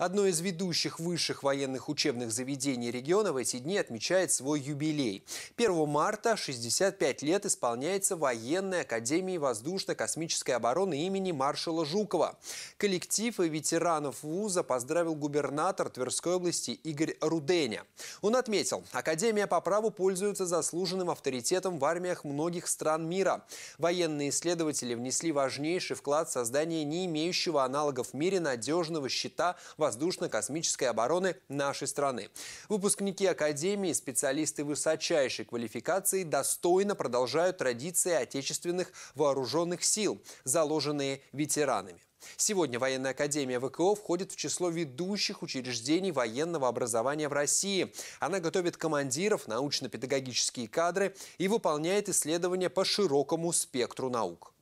Одно из ведущих высших военных учебных заведений региона в эти дни отмечает свой юбилей. 1 марта 65 лет исполняется военной академии воздушно-космической обороны имени маршала Жукова. Коллектив и ветеранов вуза поздравил губернатор Тверской области Игорь Руденя. Он отметил, академия по праву пользуется заслуженным авторитетом в армиях многих стран мира. Военные исследователи внесли важнейший вклад в создание не имеющего аналогов в мире надежного счета воздушного воздушно-космической обороны нашей страны. Выпускники Академии, специалисты высочайшей квалификации достойно продолжают традиции отечественных вооруженных сил, заложенные ветеранами. Сегодня военная академия ВКО входит в число ведущих учреждений военного образования в России. Она готовит командиров, научно-педагогические кадры и выполняет исследования по широкому спектру наук.